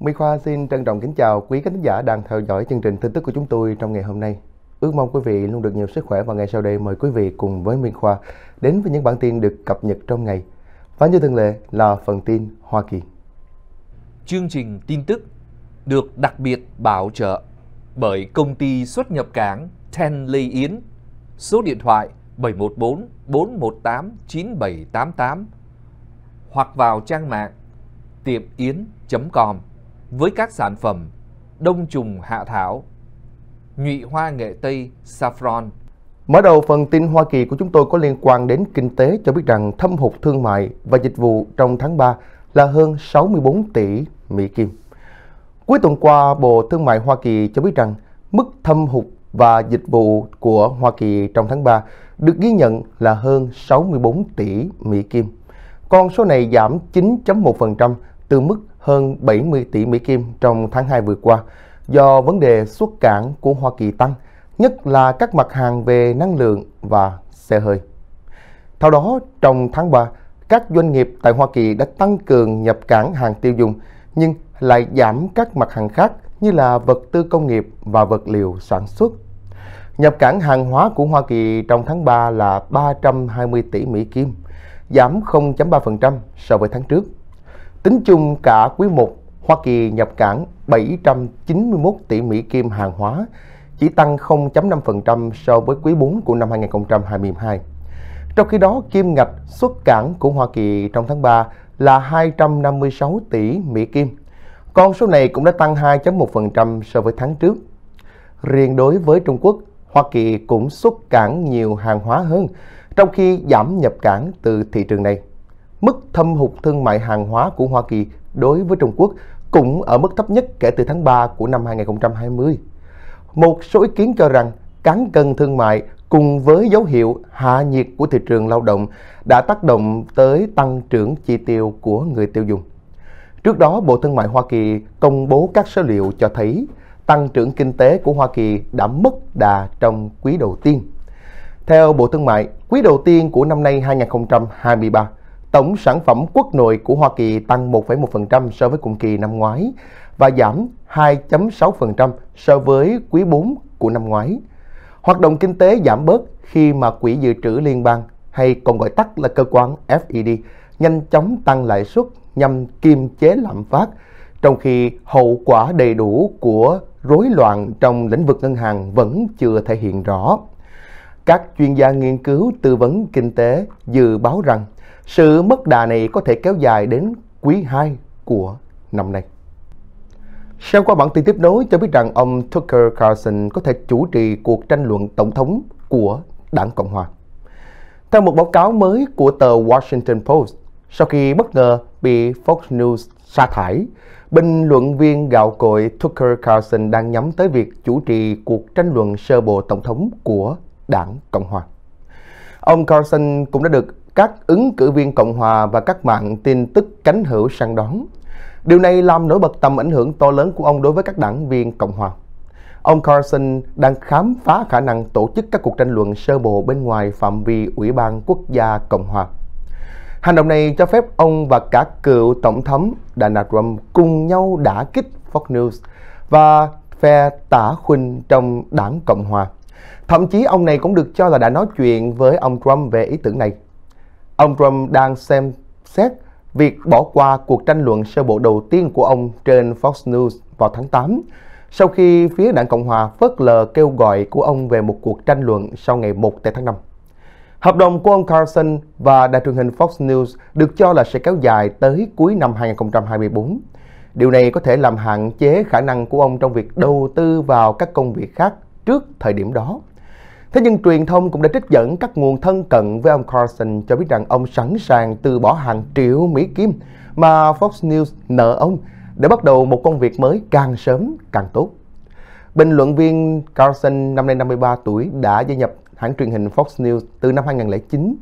My Khoa xin trân trọng kính chào quý khán giả đang theo dõi chương trình tin tức của chúng tôi trong ngày hôm nay. Ước mong quý vị luôn được nhiều sức khỏe và ngày sau đây mời quý vị cùng với Minh Khoa đến với những bản tin được cập nhật trong ngày. Và như thường lệ là phần tin Hoa Kỳ. Chương trình tin tức được đặc biệt bảo trợ bởi công ty xuất nhập cảng Ten Lê Yến, số điện thoại 714 418 9788 hoặc vào trang mạng tiệm yến.com với các sản phẩm đông trùng hạ thảo, nhụy hoa nghệ Tây, saffron. Mở đầu phần tin Hoa Kỳ của chúng tôi có liên quan đến kinh tế cho biết rằng thâm hụt thương mại và dịch vụ trong tháng 3 là hơn 64 tỷ Mỹ Kim. Cuối tuần qua, Bộ Thương mại Hoa Kỳ cho biết rằng mức thâm hụt và dịch vụ của Hoa Kỳ trong tháng 3 được ghi nhận là hơn 64 tỷ Mỹ Kim. Con số này giảm 9.1% từ mức hơn 70 tỷ Mỹ Kim trong tháng 2 vừa qua do vấn đề xuất cảng của Hoa Kỳ tăng, nhất là các mặt hàng về năng lượng và xe hơi. Theo đó, trong tháng 3, các doanh nghiệp tại Hoa Kỳ đã tăng cường nhập cảng hàng tiêu dùng nhưng lại giảm các mặt hàng khác như là vật tư công nghiệp và vật liệu sản xuất. Nhập cảng hàng hóa của Hoa Kỳ trong tháng 3 là 320 tỷ Mỹ Kim, giảm 0.3% so với tháng trước. Tính chung cả quý 1, Hoa Kỳ nhập cảng 791 tỷ Mỹ kim hàng hóa, chỉ tăng 0.5% so với quý 4 của năm 2022. Trong khi đó, kim ngạch xuất cảng của Hoa Kỳ trong tháng 3 là 256 tỷ Mỹ kim. Con số này cũng đã tăng 2.1% so với tháng trước. Riêng đối với Trung Quốc, Hoa Kỳ cũng xuất cảng nhiều hàng hóa hơn, trong khi giảm nhập cảng từ thị trường này mức thâm hụt thương mại hàng hóa của Hoa Kỳ đối với Trung Quốc cũng ở mức thấp nhất kể từ tháng 3 của năm 2020. Một số ý kiến cho rằng cán cân thương mại cùng với dấu hiệu hạ nhiệt của thị trường lao động đã tác động tới tăng trưởng chi tiêu của người tiêu dùng. Trước đó, Bộ Thương mại Hoa Kỳ công bố các số liệu cho thấy tăng trưởng kinh tế của Hoa Kỳ đã mất đà trong quý đầu tiên. Theo Bộ Thương mại, quý đầu tiên của năm nay 2023 Tổng sản phẩm quốc nội của Hoa Kỳ tăng 1,1% so với cùng kỳ năm ngoái và giảm 2.6% so với quý 4 của năm ngoái. Hoạt động kinh tế giảm bớt khi mà Quỹ Dự trữ Liên bang hay còn gọi tắt là cơ quan FED nhanh chóng tăng lãi suất nhằm kiềm chế lạm phát, trong khi hậu quả đầy đủ của rối loạn trong lĩnh vực ngân hàng vẫn chưa thể hiện rõ. Các chuyên gia nghiên cứu tư vấn kinh tế dự báo rằng sự mất đà này có thể kéo dài đến quý 2 của năm nay. Xem qua bản tin tiếp nối cho biết rằng ông Tucker Carlson có thể chủ trì cuộc tranh luận tổng thống của đảng Cộng hòa. Theo một báo cáo mới của tờ Washington Post, sau khi bất ngờ bị Fox News sa thải, bình luận viên gạo cội Tucker Carlson đang nhắm tới việc chủ trì cuộc tranh luận sơ bộ tổng thống của đảng Cộng hòa. Ông Carlson cũng đã được các ứng cử viên Cộng hòa và các mạng tin tức cánh hữu săn đón. Điều này làm nổi bật tầm ảnh hưởng to lớn của ông đối với các đảng viên Cộng hòa. Ông Carson đang khám phá khả năng tổ chức các cuộc tranh luận sơ bộ bên ngoài phạm vi Ủy ban Quốc gia Cộng hòa. Hành động này cho phép ông và cả cựu Tổng thống Donald Trump cùng nhau đả kích Fox News và phe tả khuynh trong đảng Cộng hòa. Thậm chí ông này cũng được cho là đã nói chuyện với ông Trump về ý tưởng này Ông Trump đang xem xét việc bỏ qua cuộc tranh luận sơ bộ đầu tiên của ông trên Fox News vào tháng 8 sau khi phía đảng Cộng hòa phớt lờ kêu gọi của ông về một cuộc tranh luận sau ngày 1 tây tháng 5. Hợp đồng của ông Carson và đài truyền hình Fox News được cho là sẽ kéo dài tới cuối năm 2024. Điều này có thể làm hạn chế khả năng của ông trong việc đầu tư vào các công việc khác trước thời điểm đó. Thế nhưng truyền thông cũng đã trích dẫn các nguồn thân cận với ông Carson cho biết rằng ông sẵn sàng từ bỏ hàng triệu Mỹ Kim mà Fox News nợ ông để bắt đầu một công việc mới càng sớm càng tốt. Bình luận viên Carson năm nay 53 tuổi đã gia nhập hãng truyền hình Fox News từ năm 2009.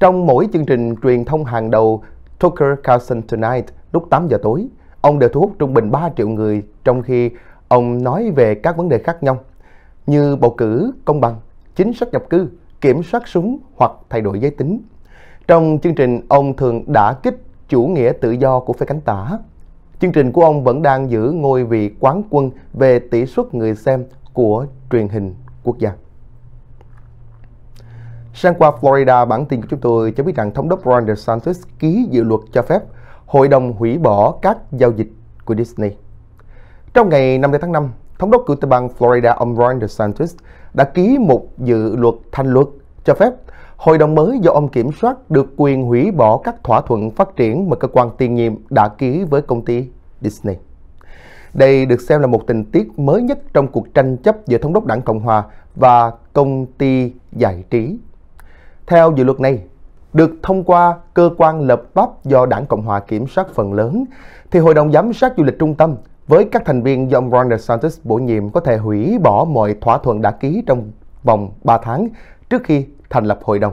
Trong mỗi chương trình truyền thông hàng đầu Tucker Carlson Tonight lúc 8 giờ tối, ông đều thu hút trung bình 3 triệu người trong khi ông nói về các vấn đề khác nhau như bầu cử công bằng, chính sách nhập cư, kiểm soát súng hoặc thay đổi giới tính. Trong chương trình, ông thường đã kích chủ nghĩa tự do của phe cánh tả. Chương trình của ông vẫn đang giữ ngôi vị quán quân về tỷ suất người xem của truyền hình quốc gia. Sang qua Florida, bản tin của chúng tôi cho biết rằng Thống đốc Ron DeSantis ký dự luật cho phép hội đồng hủy bỏ các giao dịch của Disney. Trong ngày 5 tháng 5, Thống đốc của tiểu bang Florida ông Ron DeSantis đã ký một dự luật thành luật cho phép hội đồng mới do ông kiểm soát được quyền hủy bỏ các thỏa thuận phát triển mà cơ quan tiền nhiệm đã ký với công ty Disney. Đây được xem là một tình tiết mới nhất trong cuộc tranh chấp giữa thống đốc đảng Cộng Hòa và công ty giải trí. Theo dự luật này, được thông qua cơ quan lập pháp do đảng Cộng Hòa kiểm soát phần lớn, thì Hội đồng Giám sát Du lịch Trung tâm với các thành viên do ông Ron DeSantis bổ nhiệm có thể hủy bỏ mọi thỏa thuận đã ký trong vòng 3 tháng trước khi thành lập hội đồng.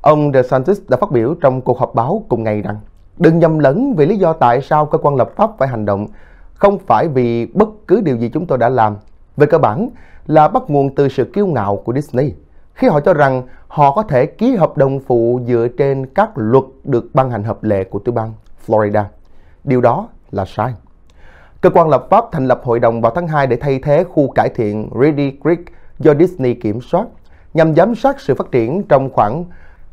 Ông DeSantis đã phát biểu trong cuộc họp báo cùng ngày rằng đừng nhầm lẫn về lý do tại sao cơ quan lập pháp phải hành động, không phải vì bất cứ điều gì chúng tôi đã làm. Về cơ bản là bắt nguồn từ sự kiêu ngạo của Disney khi họ cho rằng họ có thể ký hợp đồng phụ dựa trên các luật được ban hành hợp lệ của tiểu bang Florida. Điều đó là sai. Cơ quan lập pháp thành lập hội đồng vào tháng 2 để thay thế khu cải thiện Ready Creek do Disney kiểm soát nhằm giám sát sự phát triển trong khoảng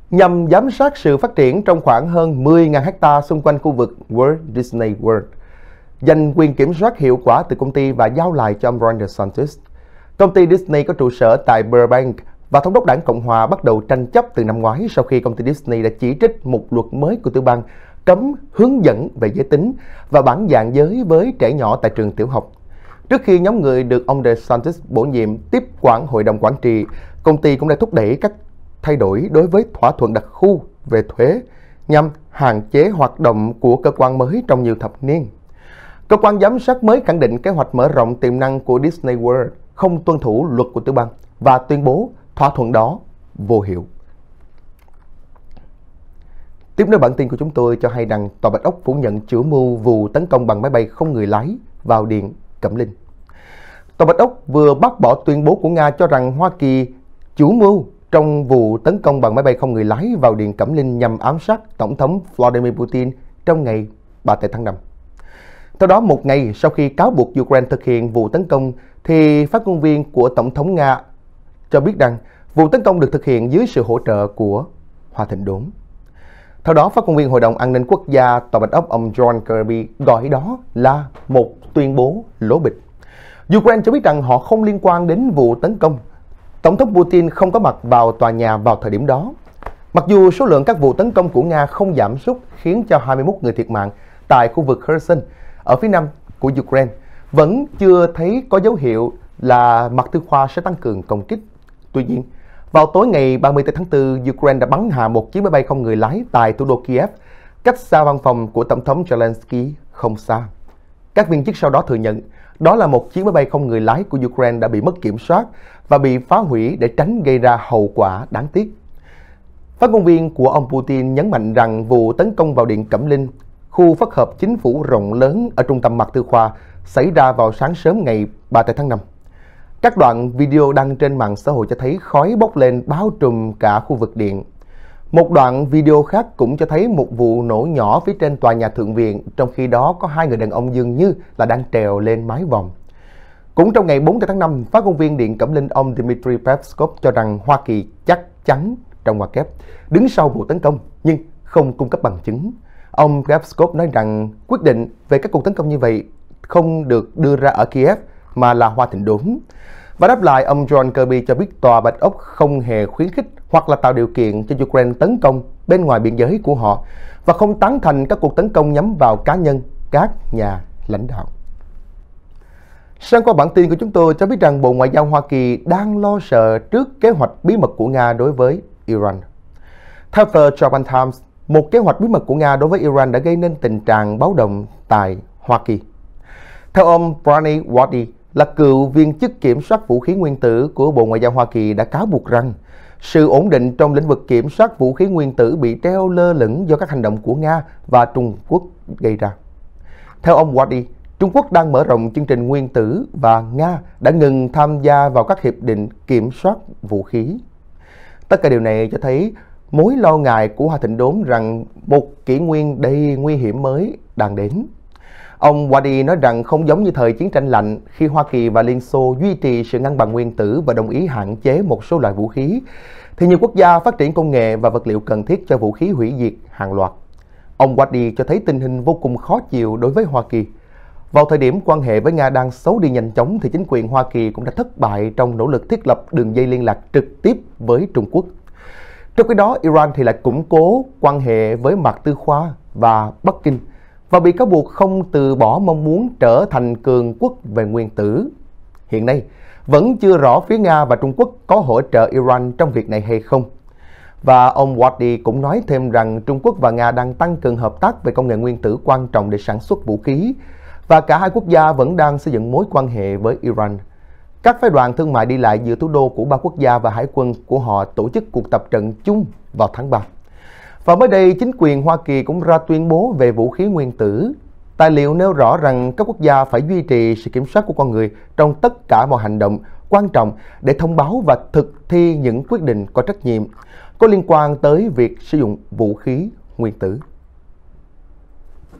nhằm giám sát sự phát triển trong khoảng hơn 10.000 hecta xung quanh khu vực World Disney World, giành quyền kiểm soát hiệu quả từ công ty và giao lại cho ông Ron DeSantis. Công ty Disney có trụ sở tại Burbank và thống đốc đảng Cộng hòa bắt đầu tranh chấp từ năm ngoái sau khi công ty Disney đã chỉ trích một luật mới của tiểu bang cấm hướng dẫn về giới tính và bản dạng giới với trẻ nhỏ tại trường tiểu học. Trước khi nhóm người được ông DeSantis bổ nhiệm tiếp quản hội đồng quản trị, công ty cũng đã thúc đẩy các thay đổi đối với thỏa thuận đặc khu về thuế nhằm hạn chế hoạt động của cơ quan mới trong nhiều thập niên. Cơ quan giám sát mới khẳng định kế hoạch mở rộng tiềm năng của Disney World không tuân thủ luật của tiểu bang và tuyên bố thỏa thuận đó vô hiệu. Tiếp nối bản tin của chúng tôi cho hay rằng Tòa Bạch Ốc phủ nhận chữa mưu vụ tấn công bằng máy bay không người lái vào điện Cẩm Linh. Tòa Bạch Ốc vừa bác bỏ tuyên bố của Nga cho rằng Hoa Kỳ chủ mưu trong vụ tấn công bằng máy bay không người lái vào điện Cẩm Linh nhằm ám sát Tổng thống Vladimir Putin trong ngày 3 tháng 5. Theo đó, một ngày sau khi cáo buộc Ukraine thực hiện vụ tấn công, thì phát ngôn viên của Tổng thống Nga cho biết rằng vụ tấn công được thực hiện dưới sự hỗ trợ của Hoa Thịnh Đốn. Theo đó, phát ngôn viên Hội đồng An ninh Quốc gia Tòa Bạch Ốc ông John Kirby gọi đó là một tuyên bố lố bịch. Ukraine cho biết rằng họ không liên quan đến vụ tấn công. Tổng thống Putin không có mặt vào tòa nhà vào thời điểm đó. Mặc dù số lượng các vụ tấn công của Nga không giảm sút khiến cho 21 người thiệt mạng tại khu vực Kherson ở phía nam của Ukraine, vẫn chưa thấy có dấu hiệu là mặt tư khoa sẽ tăng cường công kích. Tuy nhiên, vào tối ngày 30 tháng 4, Ukraine đã bắn hạ một chiếc máy bay không người lái tại thủ đô Kiev, cách xa văn phòng của Tổng thống Zelensky không xa. Các viên chức sau đó thừa nhận đó là một chiếc máy bay không người lái của Ukraine đã bị mất kiểm soát và bị phá hủy để tránh gây ra hậu quả đáng tiếc. Phát ngôn viên của ông Putin nhấn mạnh rằng vụ tấn công vào Điện Cẩm Linh, khu phức hợp chính phủ rộng lớn ở trung tâm mặt Tư Khoa, xảy ra vào sáng sớm ngày 3 tháng 5. Các đoạn video đăng trên mạng xã hội cho thấy khói bốc lên bao trùm cả khu vực điện. Một đoạn video khác cũng cho thấy một vụ nổ nhỏ phía trên tòa nhà thượng viện, trong khi đó có hai người đàn ông dường như là đang trèo lên mái vòm. Cũng trong ngày 4 tháng 5, phát ngôn viên Điện Cẩm Linh ông Dmitry Peskov cho rằng Hoa Kỳ chắc chắn trong ngoặc kép đứng sau vụ tấn công nhưng không cung cấp bằng chứng. Ông Peskov nói rằng quyết định về các cuộc tấn công như vậy không được đưa ra ở Kiev mà là hoa thịnh đốm. Và đáp lại, ông John Kirby cho biết Tòa Bạch Ốc không hề khuyến khích hoặc là tạo điều kiện cho Ukraine tấn công bên ngoài biên giới của họ và không tán thành các cuộc tấn công nhắm vào cá nhân, các nhà lãnh đạo. Sang qua bản tin của chúng tôi cho biết rằng Bộ Ngoại giao Hoa Kỳ đang lo sợ trước kế hoạch bí mật của Nga đối với Iran. Theo tờ Japan Times, một kế hoạch bí mật của Nga đối với Iran đã gây nên tình trạng báo động tại Hoa Kỳ. Theo ông Brani Wadi, là cựu viên chức kiểm soát vũ khí nguyên tử của Bộ Ngoại giao Hoa Kỳ đã cáo buộc rằng sự ổn định trong lĩnh vực kiểm soát vũ khí nguyên tử bị treo lơ lửng do các hành động của Nga và Trung Quốc gây ra. Theo ông Wadi, Trung Quốc đang mở rộng chương trình nguyên tử và Nga đã ngừng tham gia vào các hiệp định kiểm soát vũ khí. Tất cả điều này cho thấy mối lo ngại của Hoa Thịnh Đốn rằng một kỷ nguyên đầy nguy hiểm mới đang đến. Ông Wadi nói rằng không giống như thời chiến tranh lạnh khi Hoa Kỳ và Liên Xô duy trì sự ngang bằng nguyên tử và đồng ý hạn chế một số loại vũ khí, thì nhiều quốc gia phát triển công nghệ và vật liệu cần thiết cho vũ khí hủy diệt hàng loạt. Ông Wadi cho thấy tình hình vô cùng khó chịu đối với Hoa Kỳ. Vào thời điểm quan hệ với Nga đang xấu đi nhanh chóng thì chính quyền Hoa Kỳ cũng đã thất bại trong nỗ lực thiết lập đường dây liên lạc trực tiếp với Trung Quốc. Trong khi đó, Iran thì lại củng cố quan hệ với Mạc Tư Khoa và Bắc Kinh – và bị cáo buộc không từ bỏ mong muốn trở thành cường quốc về nguyên tử. Hiện nay, vẫn chưa rõ phía Nga và Trung Quốc có hỗ trợ Iran trong việc này hay không. Và ông Wadi cũng nói thêm rằng Trung Quốc và Nga đang tăng cường hợp tác về công nghệ nguyên tử quan trọng để sản xuất vũ khí, và cả hai quốc gia vẫn đang xây dựng mối quan hệ với Iran. Các phái đoàn thương mại đi lại giữa thủ đô của ba quốc gia và hải quân của họ tổ chức cuộc tập trận chung vào tháng 3. Và mới đây, chính quyền Hoa Kỳ cũng ra tuyên bố về vũ khí nguyên tử. Tài liệu nêu rõ rằng các quốc gia phải duy trì sự kiểm soát của con người trong tất cả mọi hành động quan trọng để thông báo và thực thi những quyết định có trách nhiệm có liên quan tới việc sử dụng vũ khí nguyên tử.